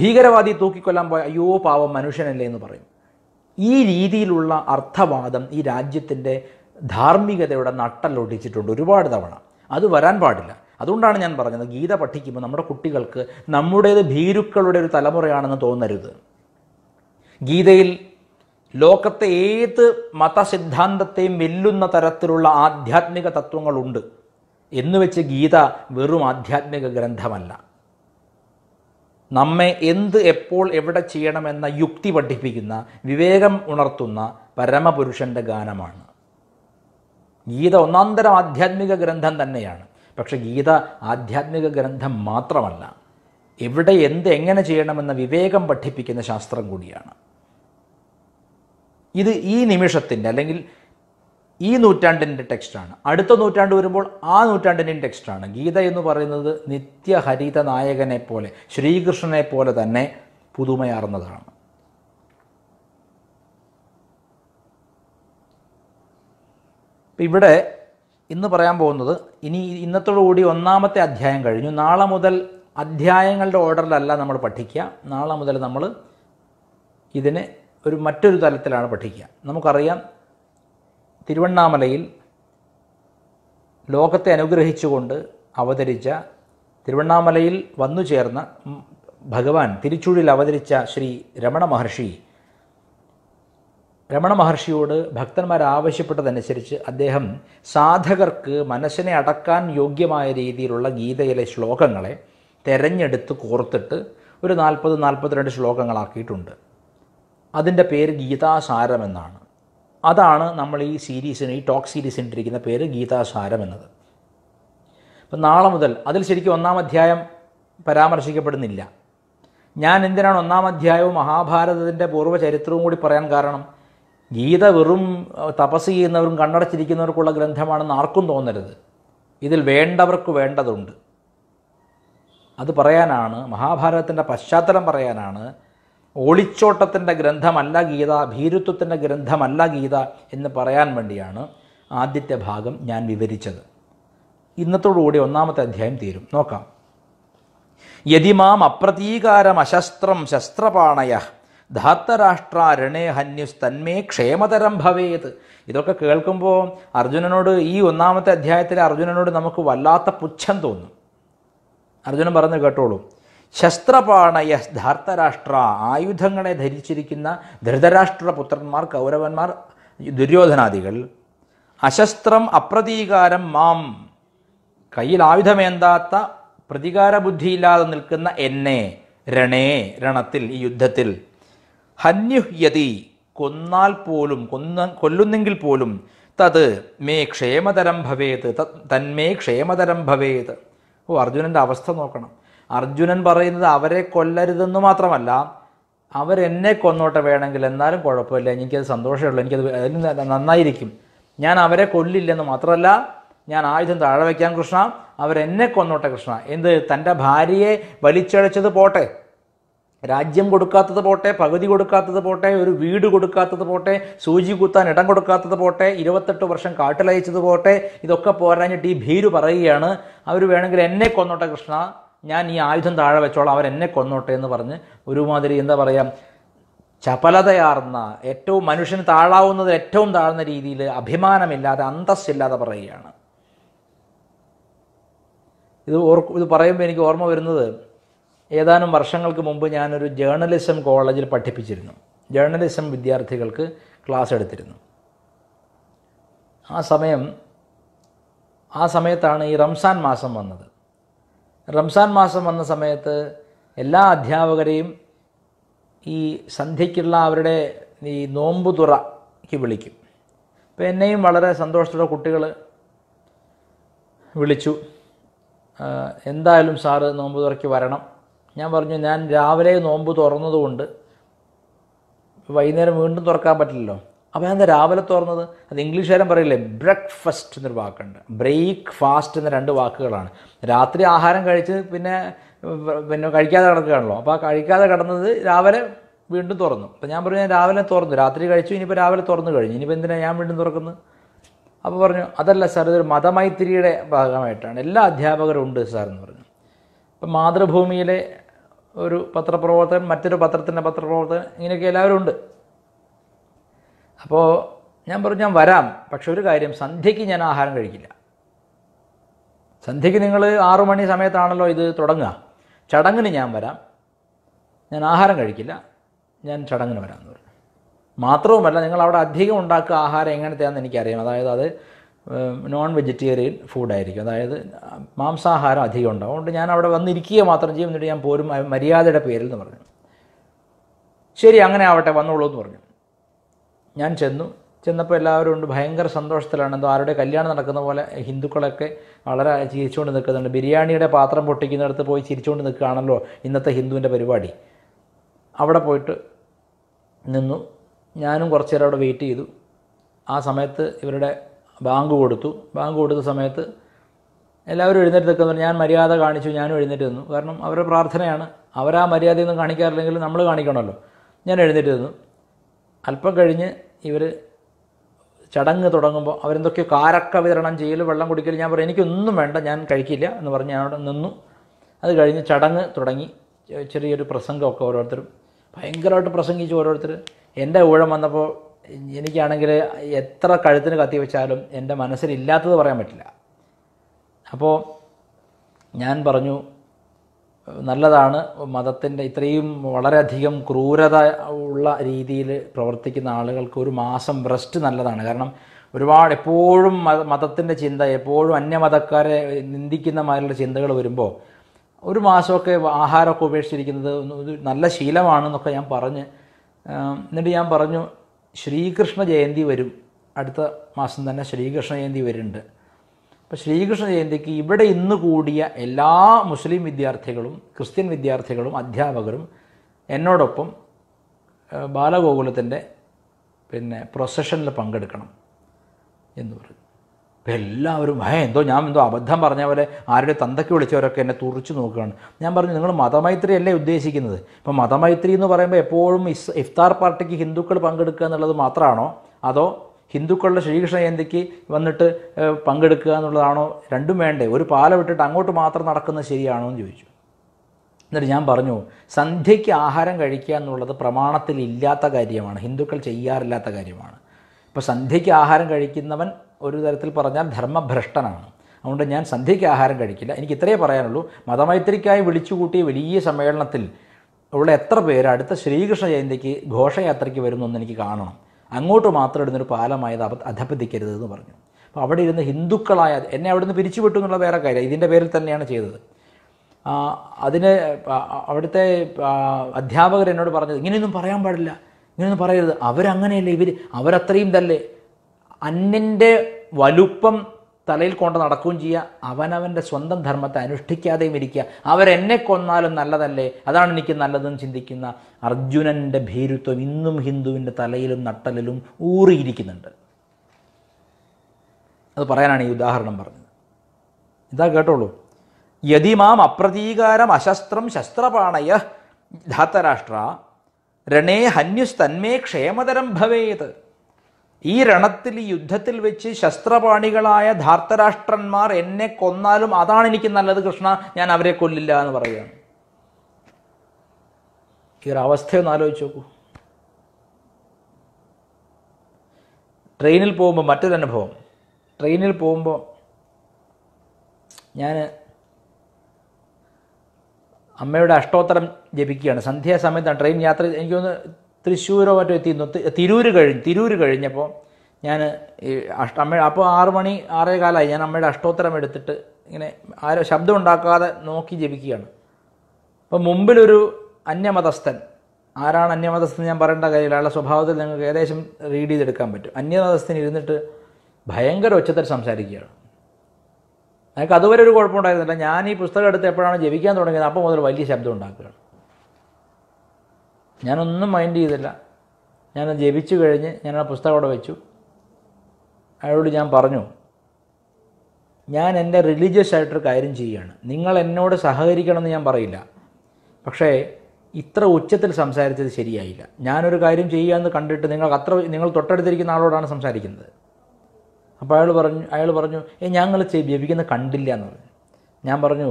ഭീകരവാദി തൂക്കിക്കൊല്ലാൻ പോയ അയ്യോ പാവം മനുഷ്യനല്ലേ എന്ന് പറയും ഈ രീതിയിലുള്ള അർത്ഥവാദം ഈ രാജ്യത്തിൻ്റെ ധാർമ്മികതയുടെ നട്ടലൊടിച്ചിട്ടുണ്ട് ഒരുപാട് തവണ അത് വരാൻ പാടില്ല അതുകൊണ്ടാണ് ഞാൻ പറഞ്ഞത് ഗീത പഠിക്കുമ്പോൾ നമ്മുടെ കുട്ടികൾക്ക് നമ്മുടേത് ഭീരുക്കളുടെ ഒരു തലമുറയാണെന്ന് തോന്നരുത് ഗീതയിൽ ലോകത്തെ ഏത് മതസിദ്ധാന്തത്തെയും വെല്ലുന്ന തരത്തിലുള്ള ആധ്യാത്മിക തത്വങ്ങളുണ്ട് എന്നുവെച്ച് ഗീത വെറും ആധ്യാത്മിക ഗ്രന്ഥമല്ല നമ്മെ എന്ത് എപ്പോൾ എവിടെ ചെയ്യണമെന്ന യുക്തി പഠിപ്പിക്കുന്ന വിവേകം ഉണർത്തുന്ന പരമപുരുഷൻ്റെ ഗാനമാണ് ഗീത ഒന്നാന്തരം ആധ്യാത്മിക ഗ്രന്ഥം തന്നെയാണ് പക്ഷെ ഗീത ആധ്യാത്മിക ഗ്രന്ഥം മാത്രമല്ല എവിടെ എന്ത് എങ്ങനെ ചെയ്യണമെന്ന വിവേകം പഠിപ്പിക്കുന്ന ശാസ്ത്രം കൂടിയാണ് ഇത് ഈ നിമിഷത്തിൻ്റെ അല്ലെങ്കിൽ ഈ നൂറ്റാണ്ടിൻ്റെ ടെക്സ്റ്റാണ് അടുത്ത നൂറ്റാണ്ട് വരുമ്പോൾ ആ നൂറ്റാണ്ടിൻ്റെയും ടെക്സ്റ്റാണ് ഗീത എന്ന് പറയുന്നത് നിത്യഹരിത നായകനെ പോലെ ശ്രീകൃഷ്ണനെ പോലെ തന്നെ പുതുമയാർന്നതാണ് ഇവിടെ ഇന്ന് പറയാൻ പോകുന്നത് ഇനി ഇന്നത്തോടുകൂടി ഒന്നാമത്തെ അധ്യായം കഴിഞ്ഞു നാളെ മുതൽ അധ്യായങ്ങളുടെ ഓർഡറിലല്ല നമ്മൾ പഠിക്കുക നാളെ മുതൽ നമ്മൾ ഇതിനെ ഒരു മറ്റൊരു തലത്തിലാണ് പഠിക്കുക നമുക്കറിയാം തിരുവണ്ണാമലയിൽ ലോകത്തെ അനുഗ്രഹിച്ചുകൊണ്ട് അവതരിച്ച തിരുവണ്ണാമലയിൽ വന്നു ചേർന്ന ഭഗവാൻ തിരിച്ചുഴിൽ അവതരിച്ച ശ്രീ രമണ മഹർഷി രമണ മഹർഷിയോട് ഭക്തന്മാർ ആവശ്യപ്പെട്ടതനുസരിച്ച് അദ്ദേഹം സാധകർക്ക് മനസ്സിനെ അടക്കാൻ യോഗ്യമായ രീതിയിലുള്ള ഗീതയിലെ ശ്ലോകങ്ങളെ തെരഞ്ഞെടുത്ത് കോർത്തിട്ട് ഒരു നാൽപ്പത് നാൽപ്പത്തിരണ്ട് ശ്ലോകങ്ങളാക്കിയിട്ടുണ്ട് അതിൻ്റെ പേര് ഗീതാസാരമെന്നാണ് അതാണ് നമ്മൾ ഈ സീരീസിന് ഈ ടോക്ക് സീരീസിന് ഇട്ടിരിക്കുന്ന പേര് ഗീതാസാരം എന്നത് അപ്പം നാളെ മുതൽ അതിൽ ശരിക്കും ഒന്നാം അധ്യായം പരാമർശിക്കപ്പെടുന്നില്ല ഞാൻ എന്തിനാണ് ഒന്നാം അധ്യായവും മഹാഭാരതത്തിൻ്റെ ചരിത്രവും കൂടി പറയാൻ കാരണം ഗീത വെറും തപസ് ചെയ്യുന്നവരും കണ്ണടച്ചിരിക്കുന്നവർക്കുള്ള ഗ്രന്ഥമാണെന്ന് ആർക്കും തോന്നരുത് ഇതിൽ വേണ്ടവർക്ക് വേണ്ടതുണ്ട് അത് പറയാനാണ് മഹാഭാരതത്തിൻ്റെ പശ്ചാത്തലം പറയാനാണ് ഒളിച്ചോട്ടത്തിൻ്റെ ഗ്രന്ഥമല്ല ഗീത ഭീരുത്വത്തിൻ്റെ ഗ്രന്ഥമല്ല ഗീത എന്ന് പറയാൻ വേണ്ടിയാണ് ആദ്യത്തെ ഭാഗം ഞാൻ വിവരിച്ചത് ഇന്നത്തോടുകൂടി ഒന്നാമത്തെ അധ്യായം തീരും നോക്കാം യതിമാം അപ്രതീകാരമശസ്ത്രം ശസ്ത്രപാണയ ധാത്തരാഷ്ട്രാരണേ ഹന്യുസ്തന്മേ ക്ഷേമതരം ഭവേത് ഇതൊക്കെ കേൾക്കുമ്പോൾ അർജുനനോട് ഈ ഒന്നാമത്തെ അധ്യായത്തിൽ അർജുനനോട് നമുക്ക് വല്ലാത്ത പുച്ഛം തോന്നും അർജുനൻ പറഞ്ഞ് കേട്ടോളൂ ശസ്ത്രപാണയ ധാർത്തരാഷ്ട്ര ആയുധങ്ങളെ ധരിച്ചിരിക്കുന്ന ധൃതരാഷ്ട്രപുത്രന്മാർ കൗരവന്മാർ ദുര്യോധനാദികൾ അശസ്ത്രം അപ്രതീകാരം മാം കയ്യിൽ ആയുധമേന്താത്ത പ്രതികാര ബുദ്ധിയില്ലാതെ നിൽക്കുന്ന എന്നെ രണേ രണത്തിൽ ഈ യുദ്ധത്തിൽ ഹന്യുഹ്യതി കൊന്നാൽ പോലും കൊന്ന കൊല്ലുന്നെങ്കിൽ പോലും തത് മേ ക്ഷേമതരം ഭവേത് തന്മേ ക്ഷേമതരം ഭവേത് ഓ അർജുനൻ്റെ അവസ്ഥ നോക്കണം അർജുനൻ പറയുന്നത് അവരെ കൊല്ലരുതെന്ന് മാത്രമല്ല അവരെന്നെ കൊന്നോട്ടെ വേണമെങ്കിൽ എന്നാലും കുഴപ്പമില്ല എനിക്കത് സന്തോഷമുള്ളൂ എനിക്കത് അതിന് നന്നായിരിക്കും ഞാൻ അവരെ കൊല്ലില്ലെന്ന് മാത്രമല്ല ഞാൻ ആയുധം താഴെ വയ്ക്കാം കൃഷ്ണ അവരെന്നെ കൊന്നോട്ടെ കൃഷ്ണ എന്ത് തൻ്റെ ഭാര്യയെ വലിച്ചഴച്ചത് പോട്ടെ രാജ്യം കൊടുക്കാത്തത് പോട്ടെ പകുതി കൊടുക്കാത്തത് പോട്ടെ ഒരു വീട് കൊടുക്കാത്തത് പോട്ടെ സൂചി കുത്താൻ ഇടം കൊടുക്കാത്തത് പോട്ടെ ഇരുപത്തെട്ട് വർഷം കാട്ടിലയച്ചത് പോട്ടെ ഇതൊക്കെ പോരാഞ്ഞിട്ട് ഈ ഭീരു പറയുകയാണ് അവർ വേണമെങ്കിൽ എന്നെ കൊന്നോട്ടെ കൃഷ്ണ ഞാൻ ഈ ആയുധം താഴെ വെച്ചോളാം അവരെന്നെ കൊന്നോട്ടെ എന്ന് പറഞ്ഞ് ഒരുമാതിരി എന്താ പറയുക ചപലതയാർന്ന ഏറ്റവും മനുഷ്യന് താഴാവുന്നത് ഏറ്റവും താഴ്ന്ന രീതിയിൽ അഭിമാനമില്ലാതെ അന്തസ്സില്ലാതെ പറയുകയാണ് ഇത് ഓർക്കും ഇത് പറയുമ്പോൾ എനിക്ക് ഓർമ്മ വരുന്നത് ഏതാനും വർഷങ്ങൾക്ക് മുമ്പ് ഞാനൊരു ജേർണലിസം കോളേജിൽ പഠിപ്പിച്ചിരുന്നു ജേർണലിസം വിദ്യാർത്ഥികൾക്ക് ക്ലാസ് എടുത്തിരുന്നു ആ സമയം ആ സമയത്താണ് ഈ റംസാൻ മാസം വന്നത് റംസാൻ മാസം വന്ന സമയത്ത് എല്ലാ അധ്യാപകരെയും ഈ സന്ധ്യയ്ക്കുള്ള അവരുടെ ഈ നോമ്പ് തുറയ്ക്ക് വിളിക്കും അപ്പോൾ എന്നെയും വളരെ സന്തോഷത്തോടെ കുട്ടികൾ വിളിച്ചു എന്തായാലും സാറ് നോമ്പ് തുറയ്ക്ക് വരണം ഞാൻ പറഞ്ഞു ഞാൻ രാവിലെ നോമ്പ് തുറന്നതുകൊണ്ട് വൈകുന്നേരം വീണ്ടും തുറക്കാൻ പറ്റില്ലല്ലോ അപ്പോൾ ഞാൻ രാവിലെ തുറന്നത് അത് ഇംഗ്ലീഷുകാരൻ പറയില്ലേ ബ്രേക്ക്ഫാസ്റ്റ് എന്നൊരു വാക്കുണ്ട് ബ്രേക്ക് ഫാസ്റ്റ് എന്ന രണ്ട് വാക്കുകളാണ് രാത്രി ആഹാരം കഴിച്ച് പിന്നെ പിന്നെ കഴിക്കാതെ കിടക്കുകയാണല്ലോ അപ്പോൾ ആ കഴിക്കാതെ കിടന്നത് രാവിലെ വീണ്ടും തുറന്നു അപ്പോൾ ഞാൻ പറഞ്ഞു ഞാൻ രാവിലെ തുറന്നു രാത്രി കഴിച്ചു ഇനിയിപ്പോൾ രാവിലെ തുറന്നു കഴിഞ്ഞു ഇനിയിപ്പോൾ എന്തിനാണ് ഞാൻ വീണ്ടും തുറക്കുന്നത് അപ്പോൾ പറഞ്ഞു അതല്ല സാർ ഇതൊരു മതമൈത്രിയുടെ ഭാഗമായിട്ടാണ് എല്ലാ അധ്യാപകരും ഉണ്ട് സാർ എന്ന് പറഞ്ഞു അപ്പം മാതൃഭൂമിയിലെ ഒരു പത്രപ്രവർത്തകൻ മറ്റൊരു പത്രത്തിൻ്റെ പത്രപ്രവർത്തകൻ ഇങ്ങനെയൊക്കെ എല്ലാവരും ഉണ്ട് അപ്പോൾ ഞാൻ പറഞ്ഞു ഞാൻ വരാം പക്ഷെ ഒരു കാര്യം സന്ധ്യയ്ക്ക് ഞാൻ ആഹാരം കഴിക്കില്ല സന്ധ്യയ്ക്ക് നിങ്ങൾ ആറു മണി സമയത്താണല്ലോ ഇത് തുടങ്ങുക ചടങ്ങിന് ഞാൻ വരാം ഞാൻ ആഹാരം കഴിക്കില്ല ഞാൻ ചടങ്ങിന് വരാമെന്ന് പറഞ്ഞു മാത്രവുമല്ല നിങ്ങൾ അവിടെ അധികം ഉണ്ടാക്കുക ആഹാരം എങ്ങനത്തെയാണെന്ന് എനിക്കറിയാം അതായത് അത് നോൺ വെജിറ്റേറിയൻ ഫുഡായിരിക്കും അതായത് മാംസാഹാരം അധികം ഉണ്ടാകും അതുകൊണ്ട് ഞാൻ അവിടെ വന്നിരിക്കുക മാത്രം ചെയ്യും എന്നിട്ട് ഞാൻ പോരും മര്യാദയുടെ പേരിൽ എന്ന് പറഞ്ഞു ശരി അങ്ങനെ ആവട്ടെ വന്നോളൂ എന്ന് പറഞ്ഞു ഞാൻ ചെന്നു ചെന്നപ്പോൾ എല്ലാവരും ഉണ്ട് ഭയങ്കര സന്തോഷത്തിലാണ് എന്തോ ആരുടെ കല്യാണം നടക്കുന്ന പോലെ ഹിന്ദുക്കളൊക്കെ വളരെ ചിരിച്ചുകൊണ്ട് നിൽക്കുന്നുണ്ട് ബിരിയാണിയുടെ പാത്രം പൊട്ടിക്കുന്നിടത്ത് പോയി ചിരിച്ചുകൊണ്ട് നിൽക്കുകയാണല്ലോ ഇന്നത്തെ ഹിന്ദുവിൻ്റെ പരിപാടി അവിടെ പോയിട്ട് നിന്നു ഞാനും കുറച്ച് നേരം അവിടെ വെയിറ്റ് ചെയ്തു ആ സമയത്ത് ഇവരുടെ ബാങ്ക് കൊടുത്തു ബാങ്ക് കൊടുത്ത സമയത്ത് എല്ലാവരും എഴുന്നേറ്റ് നിൽക്കുന്നവർ ഞാൻ മര്യാദ കാണിച്ചു ഞാനും എഴുന്നേറ്റ് നിന്നു കാരണം അവരുടെ പ്രാർത്ഥനയാണ് അവരാ മര്യാദയൊന്നും കാണിക്കാറില്ലെങ്കിൽ നമ്മൾ കാണിക്കണമല്ലോ ഞാൻ എഴുന്നേറ്റ് നിന്നു അല്പം കഴിഞ്ഞ് ഇവർ ചടങ്ങ് തുടങ്ങുമ്പോൾ അവരെന്തൊക്കെയോ കാരക്ക വിതരണം ചെയ്യൽ വെള്ളം കുടിക്കൽ ഞാൻ പറയും എനിക്കൊന്നും വേണ്ട ഞാൻ കഴിക്കില്ല എന്ന് പറഞ്ഞ് ഞാൻ അവിടെ നിന്നു അത് കഴിഞ്ഞ് ചടങ്ങ് തുടങ്ങി ചെറിയൊരു പ്രസംഗമൊക്കെ ഓരോരുത്തരും ഭയങ്കരമായിട്ട് പ്രസംഗിച്ചു ഓരോരുത്തർ എൻ്റെ ഊഴം വന്നപ്പോൾ എനിക്കാണെങ്കിൽ എത്ര കഴുത്തിന് കത്തി വെച്ചാലും എൻ്റെ മനസ്സിലില്ലാത്തത് പറയാൻ പറ്റില്ല അപ്പോൾ ഞാൻ പറഞ്ഞു നല്ലതാണ് മതത്തിൻ്റെ ഇത്രയും വളരെയധികം ക്രൂരത ഉള്ള രീതിയിൽ പ്രവർത്തിക്കുന്ന ആളുകൾക്ക് ഒരു മാസം റെസ്റ്റ് നല്ലതാണ് കാരണം ഒരുപാട് എപ്പോഴും മതത്തിൻ്റെ ചിന്ത എപ്പോഴും അന്യമതക്കാരെ നിന്ദിക്കുന്ന മാതിരിയുള്ള ചിന്തകൾ വരുമ്പോൾ ഒരു മാസമൊക്കെ ആഹാരമൊക്കെ ഉപേക്ഷിച്ചിരിക്കുന്നത് നല്ല ശീലമാണെന്നൊക്കെ ഞാൻ പറഞ്ഞ് എന്നിട്ട് ഞാൻ പറഞ്ഞു ശ്രീകൃഷ്ണ ജയന്തി വരും അടുത്ത മാസം തന്നെ ശ്രീകൃഷ്ണ ജയന്തി വരുന്നുണ്ട് അപ്പോൾ ശ്രീകൃഷ്ണ ജയന്തിക്ക് ഇവിടെ ഇന്ന് കൂടിയ എല്ലാ മുസ്ലിം വിദ്യാർത്ഥികളും ക്രിസ്ത്യൻ വിദ്യാർത്ഥികളും അധ്യാപകരും എന്നോടൊപ്പം ബാലഗോകുലത്തിൻ്റെ പിന്നെ പ്രൊസഷനിൽ പങ്കെടുക്കണം എന്ന് പറയും അപ്പോൾ എല്ലാവരും ഏ എന്തോ ഞാൻ എന്തോ അബദ്ധം പറഞ്ഞ പോലെ ആരുടെ തന്തക്ക് വിളിച്ചവരൊക്കെ എന്നെ തുറച്ചു നോക്കുകയാണ് ഞാൻ പറഞ്ഞു നിങ്ങൾ മതമൈത്രി അല്ലേ ഉദ്ദേശിക്കുന്നത് ഇപ്പോൾ മതമൈത്രി എന്ന് പറയുമ്പോൾ എപ്പോഴും ഇസ് ഇഫ്താർ പാർട്ടിക്ക് ഹിന്ദുക്കൾ പങ്കെടുക്കുക എന്നുള്ളത് മാത്രമാണോ അതോ ഹിന്ദുക്കളുടെ ശ്രീകൃഷ്ണ ജയന്തിക്ക് വന്നിട്ട് പങ്കെടുക്കുക എന്നുള്ളതാണോ രണ്ടും വേണ്ടേ ഒരു പാല വിട്ടിട്ട് അങ്ങോട്ട് മാത്രം നടക്കുന്നത് ശരിയാണോ എന്ന് ചോദിച്ചു എന്നിട്ട് ഞാൻ പറഞ്ഞു സന്ധ്യയ്ക്ക് ആഹാരം കഴിക്കുക എന്നുള്ളത് പ്രമാണത്തിൽ ഇല്ലാത്ത കാര്യമാണ് ഹിന്ദുക്കൾ ചെയ്യാറില്ലാത്ത കാര്യമാണ് ഇപ്പോൾ സന്ധ്യയ്ക്ക് ആഹാരം കഴിക്കുന്നവൻ ഒരു തരത്തിൽ പറഞ്ഞാൽ ധർമ്മഭ്രഷ്ടനാണ് അതുകൊണ്ട് ഞാൻ സന്ധ്യയ്ക്ക് ആഹാരം കഴിക്കില്ല എനിക്ക് ഇത്രയേ പറയാനുള്ളൂ മതമൈത്രിക്കായി വിളിച്ചുകൂട്ടിയ വലിയ സമ്മേളനത്തിൽ ഉള്ള എത്ര പേര് അടുത്ത ശ്രീകൃഷ്ണ ജയന്തിക്ക് ഘോഷയാത്രയ്ക്ക് എന്ന് എനിക്ക് കാണണം അങ്ങോട്ട് മാത്രം ഇടുന്നൊരു പാലമായത് അധപ്പതിക്കരുത് എന്ന് പറഞ്ഞു അപ്പോൾ അവിടെ ഇരുന്ന് ഹിന്ദുക്കളായ എന്നെ അവിടെ നിന്ന് പിരിച്ചുവിട്ടു എന്നുള്ള വേറെ കാര്യം ഇതിൻ്റെ പേരിൽ തന്നെയാണ് ചെയ്തത് അതിന് അവിടുത്തെ അധ്യാപകർ എന്നോട് പറഞ്ഞത് ഇങ്ങനെയൊന്നും പറയാൻ പാടില്ല ഇങ്ങനെയൊന്നും പറയരുത് അവരങ്ങനെയല്ലേ ഇവർ അവരത്രയും തല്ലേ അന്നിൻ്റെ വലുപ്പം തലയിൽ കൊണ്ട് നടക്കുകയും ചെയ്യുക അവനവൻ്റെ സ്വന്തം ധർമ്മത്തെ അനുഷ്ഠിക്കാതെയും ഇരിക്കുക അവരെന്നെ കൊന്നാലും നല്ലതല്ലേ അതാണ് എനിക്ക് നല്ലതെന്ന് ചിന്തിക്കുന്ന അർജുനൻ്റെ ഭീരുത്വം ഇന്നും ഹിന്ദുവിൻ്റെ തലയിലും നട്ടലിലും ഊറിയിരിക്കുന്നുണ്ട് അത് പറയാനാണ് ഈ ഉദാഹരണം പറഞ്ഞത് ഇതാ കേട്ടോളൂ യതിമാം അപ്രതീകാരം അശസ്ത്രം ശസ്ത്രപാണയ ധാത്തരാഷ്ട്ര രണേ ഹന്യുസ്തന്മേ ക്ഷേമതരം ഭവേത് ഈ രണത്തിൽ ഈ യുദ്ധത്തിൽ വെച്ച് ശസ്ത്രപാണികളായ ധാർത്തരാഷ്ട്രന്മാർ എന്നെ കൊന്നാലും അതാണ് എനിക്ക് നല്ലത് കൃഷ്ണ ഞാൻ അവരെ കൊല്ലില്ല എന്ന് പറയുകയാണ് ഈ ഒരു അവസ്ഥയൊന്ന് ആലോചിച്ച് നോക്കൂ ട്രെയിനിൽ പോകുമ്പോൾ മറ്റൊരനുഭവം ട്രെയിനിൽ പോകുമ്പോൾ ഞാൻ അമ്മയുടെ അഷ്ടോത്തരം ജപിക്കുകയാണ് സന്ധ്യാസമയത്താണ് ട്രെയിൻ യാത്ര എനിക്കൊന്ന് തൃശ്ശൂരോ മറ്റോ എത്തിയിരുന്നു തിരൂര് കഴിഞ്ഞ് തിരൂര് കഴിഞ്ഞപ്പോൾ ഞാൻ അമ്മ അപ്പോൾ ആറ് മണി ആറേ കാലമായി ഞാൻ അമ്മയുടെ അഷ്ടോത്തരം എടുത്തിട്ട് ഇങ്ങനെ ആരോ ശബ്ദം ഉണ്ടാക്കാതെ നോക്കി ജപിക്കുകയാണ് അപ്പോൾ മുമ്പിലൊരു അന്യമതസ്ഥൻ ആരാണ് അന്യമതസ്ഥൻ ഞാൻ പറയേണ്ട കാര്യമില്ല അയാളുടെ സ്വഭാവത്തിൽ നിങ്ങൾക്ക് ഏകദേശം റീഡ് ചെയ്തെടുക്കാൻ പറ്റും അന്യമതസ്ഥൻ ഇരുന്നിട്ട് ഭയങ്കര ഉച്ചത്തിൽ സംസാരിക്കുകയാണ് ഞങ്ങൾക്ക് അതുവരെ ഒരു കുഴപ്പമുണ്ടായിരുന്നില്ല ഞാൻ ഈ പുസ്തകം എടുത്ത് എപ്പോഴാണ് ജപിക്കാൻ തുടങ്ങിയത് അപ്പോൾ മുതൽ വലിയ ശബ്ദം ഉണ്ടാക്കുകയാണ് ഞാനൊന്നും മൈൻഡ് ചെയ്തില്ല ഞാൻ ജപിച്ചു കഴിഞ്ഞ് ഞാൻ ആ പുസ്തകം അവിടെ വെച്ചു അയാളോട് ഞാൻ പറഞ്ഞു ഞാൻ എൻ്റെ റിലീജിയസ് ആയിട്ടൊരു കാര്യം ചെയ്യുകയാണ് നിങ്ങൾ എന്നോട് സഹകരിക്കണമെന്ന് ഞാൻ പറയില്ല പക്ഷേ ഇത്ര ഉച്ചത്തിൽ സംസാരിച്ചത് ശരിയായില്ല ഞാനൊരു കാര്യം ചെയ്യുകയെന്ന് കണ്ടിട്ട് നിങ്ങൾ അത്ര നിങ്ങൾ തൊട്ടടുത്തിരിക്കുന്ന ആളോടാണ് സംസാരിക്കുന്നത് അപ്പോൾ അയാൾ പറഞ്ഞു അയാൾ പറഞ്ഞു ഏ ഞങ്ങൾ ജപിക്കുന്നത് കണ്ടില്ല എന്ന് പറഞ്ഞു ഞാൻ പറഞ്ഞു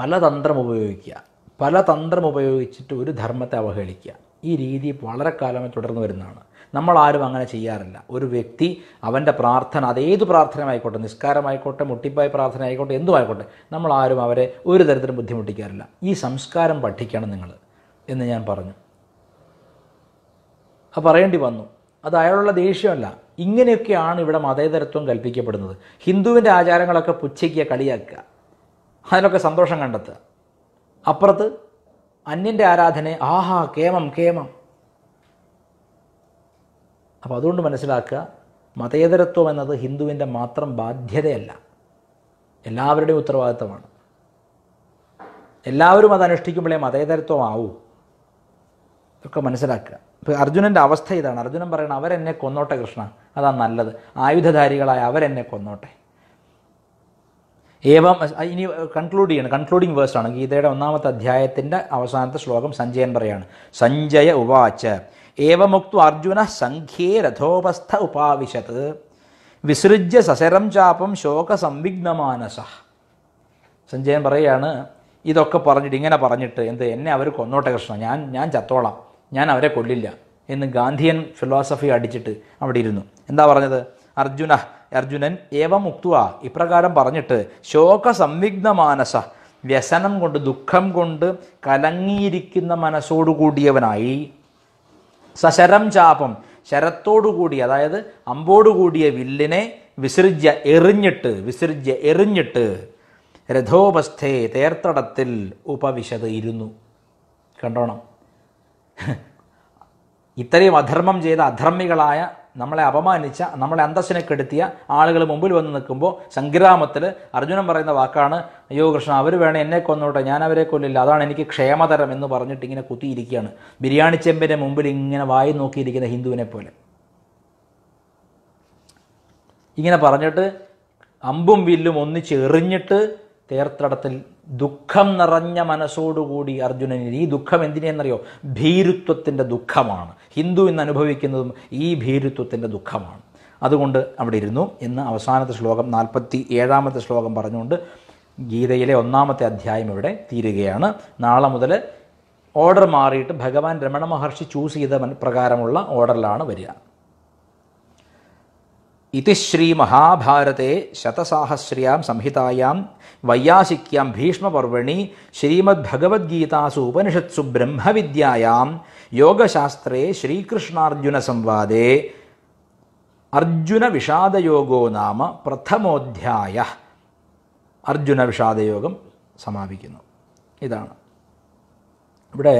പല തന്ത്രം ഉപയോഗിക്കുക പല തന്ത്രം ഉപയോഗിച്ചിട്ട് ഒരു ധർമ്മത്തെ അവഹേളിക്കുക ഈ രീതി വളരെ കാലമായി തുടർന്നു വരുന്നതാണ് നമ്മളാരും അങ്ങനെ ചെയ്യാറില്ല ഒരു വ്യക്തി അവൻ്റെ പ്രാർത്ഥന അതേത് പ്രാർത്ഥനയായിക്കോട്ടെ നിസ്കാരമായിക്കോട്ടെ മുട്ടിപ്പായ പ്രാർത്ഥന ആയിക്കോട്ടെ എന്തുമായിക്കോട്ടെ നമ്മളാരും അവരെ ഒരു തരത്തിലും ബുദ്ധിമുട്ടിക്കാറില്ല ഈ സംസ്കാരം പഠിക്കണം നിങ്ങൾ എന്ന് ഞാൻ പറഞ്ഞു അത് പറയേണ്ടി വന്നു അത് അയാളുള്ള ദേഷ്യമല്ല ഇങ്ങനെയൊക്കെയാണ് ഇവിടെ മതേതരത്വം കൽപ്പിക്കപ്പെടുന്നത് ഹിന്ദുവിൻ്റെ ആചാരങ്ങളൊക്കെ പുച്ഛിക്കുക കളിയാക്കുക അതിനൊക്കെ സന്തോഷം കണ്ടെത്തുക അപ്പുറത്ത് അന്യൻ്റെ ആരാധന ആഹാ കേമം കേമം അപ്പോൾ അതുകൊണ്ട് മനസ്സിലാക്കുക മതേതരത്വം എന്നത് ഹിന്ദുവിൻ്റെ മാത്രം ബാധ്യതയല്ല എല്ലാവരുടെയും ഉത്തരവാദിത്തമാണ് എല്ലാവരും അത് അനുഷ്ഠിക്കുമ്പോഴേ മതേതരത്വമാവൂ ഒക്കെ മനസ്സിലാക്കുക ഇപ്പോൾ അർജുനൻ്റെ അവസ്ഥ ഇതാണ് അർജുനൻ പറയണം അവരെന്നെ കൊന്നോട്ടെ കൃഷ്ണ അതാണ് നല്ലത് ആയുധധാരികളായ അവരെന്നെ കൊന്നോട്ടെ ഏവം ഇനി കൺക്ലൂഡ് ചെയ്യണം കൺക്ലൂഡിങ് വേഴ്സ് ആണ് ഗീതയുടെ ഒന്നാമത്തെ അധ്യായത്തിൻ്റെ അവസാനത്തെ ശ്ലോകം സഞ്ജയൻ പറയാണ് സഞ്ജയ ഉവാച്ച് ഏവമുക്തു അർജുന സംഖ്യേ രഥോപസ്ഥ ഉപാവിശത്ത് വിസൃജ്യ സസരം ചാപം ശോക സംവിഗ്നമാനസ സഞ്ജയൻ പറയാണ് ഇതൊക്കെ പറഞ്ഞിട്ട് ഇങ്ങനെ പറഞ്ഞിട്ട് എന്ത് എന്നെ അവർ കൊന്നോട്ടെ കൃഷ്ണ ഞാൻ ഞാൻ ചത്തോളാം ഞാൻ അവരെ കൊല്ലില്ല എന്ന് ഗാന്ധിയൻ ഫിലോസഫി അടിച്ചിട്ട് അവിടെ ഇരുന്നു എന്താ പറഞ്ഞത് അർജുന അർജുനൻ ഏവം ഇപ്രകാരം പറഞ്ഞിട്ട് ശോക സംവിഗ്നമാനസ വ്യസനം കൊണ്ട് ദുഃഖം കൊണ്ട് കലങ്ങിയിരിക്കുന്ന മനസ്സോടുകൂടിയവനായി സശരം ചാപം ശരത്തോടുകൂടി അതായത് അമ്പോടുകൂടിയ വില്ലിനെ വിസൃജ്യ എറിഞ്ഞിട്ട് വിസൃജ്യ എറിഞ്ഞിട്ട് രഥോപസ്ഥേ തേർത്തടത്തിൽ ഉപവിശത് ഇരുന്നു കണ്ടോണം ഇത്രയും അധർമ്മം ചെയ്ത അധർമ്മികളായ നമ്മളെ അപമാനിച്ച നമ്മളെ അന്തസ്സിനെ കെടുത്തിയ ആളുകൾ മുമ്പിൽ വന്ന് നിൽക്കുമ്പോൾ സംഗ്രാമത്തിൽ അർജുനൻ പറയുന്ന വാക്കാണ് അയ്യോ കൃഷ്ണ അവർ വേണേ എന്നെ കൊന്നോട്ടെ ഞാൻ അവരെ കൊല്ലില്ല അതാണ് എനിക്ക് ക്ഷേമതരം എന്ന് പറഞ്ഞിട്ട് ഇങ്ങനെ കുത്തിയിരിക്കുകയാണ് ബിരിയാണി ചെമ്പിൻ്റെ മുമ്പിൽ ഇങ്ങനെ വായി നോക്കിയിരിക്കുന്ന ഹിന്ദുവിനെ പോലെ ഇങ്ങനെ പറഞ്ഞിട്ട് അമ്പും വില്ലും ഒന്നിച്ച് എറിഞ്ഞിട്ട് തേർത്തടത്തിൽ ദുഃഖം നിറഞ്ഞ മനസ്സോടുകൂടി അർജുനന് ഈ ദുഃഖം എന്തിനെന്നറിയോ ഭീരുത്വത്തിൻ്റെ ദുഃഖമാണ് ഹിന്ദു ഇന്ന് അനുഭവിക്കുന്നതും ഈ ഭീരുത്വത്തിൻ്റെ ദുഃഖമാണ് അതുകൊണ്ട് അവിടെ ഇരുന്നു എന്ന് അവസാനത്തെ ശ്ലോകം നാൽപ്പത്തി ഏഴാമത്തെ ശ്ലോകം പറഞ്ഞുകൊണ്ട് ഗീതയിലെ ഒന്നാമത്തെ അധ്യായം ഇവിടെ തീരുകയാണ് നാളെ മുതൽ ഓർഡർ മാറിയിട്ട് ഭഗവാൻ രമണ മഹർഷി ചൂസ് ചെയ്ത പ്രകാരമുള്ള ഓർഡറിലാണ് വരിക ഇതി ശ്രീ മഹാഭാരത്തെ ശതസാഹസ്ര്യാം സംഹിതായാം വൈയാസിക്യാം ഭീഷ്മപർവണി ശ്രീമദ് ഭഗവത്ഗീതാസു ഉപനിഷത്സു ബ്രഹ്മവിദ്യയാം യോഗശാസ്ത്രേ ശ്രീകൃഷ്ണാർജുന സംവാദേ അർജുന വിഷാദയോഗോ നാമ പ്രഥമോധ്യായ അർജുന വിഷാദയോഗം സമാപിക്കുന്നു ഇതാണ് ഇവിടെ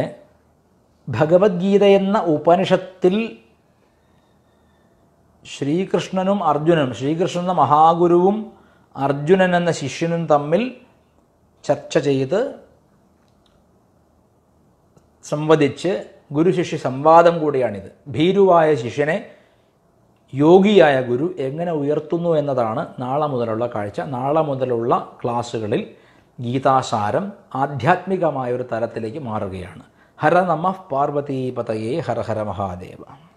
ഭഗവത്ഗീത എന്ന ഉപനിഷത്തിൽ ശ്രീകൃഷ്ണനും അർജുനനും ശ്രീകൃഷ്ണൻ എന്ന മഹാഗുരുവും അർജുനൻ എന്ന ശിഷ്യനും തമ്മിൽ ചർച്ച ചെയ്ത് സംവദിച്ച് ഗുരുശിഷ്യ സംവാദം കൂടിയാണിത് ഭീരുവായ ശിഷ്യനെ യോഗിയായ ഗുരു എങ്ങനെ ഉയർത്തുന്നു എന്നതാണ് നാളെ മുതലുള്ള കാഴ്ച നാളെ മുതലുള്ള ക്ലാസ്സുകളിൽ ഗീതാസാരം ആധ്യാത്മികമായൊരു തലത്തിലേക്ക് മാറുകയാണ് ഹര നമ പാർവതീപതയെ ഹര ഹര മഹാദേവ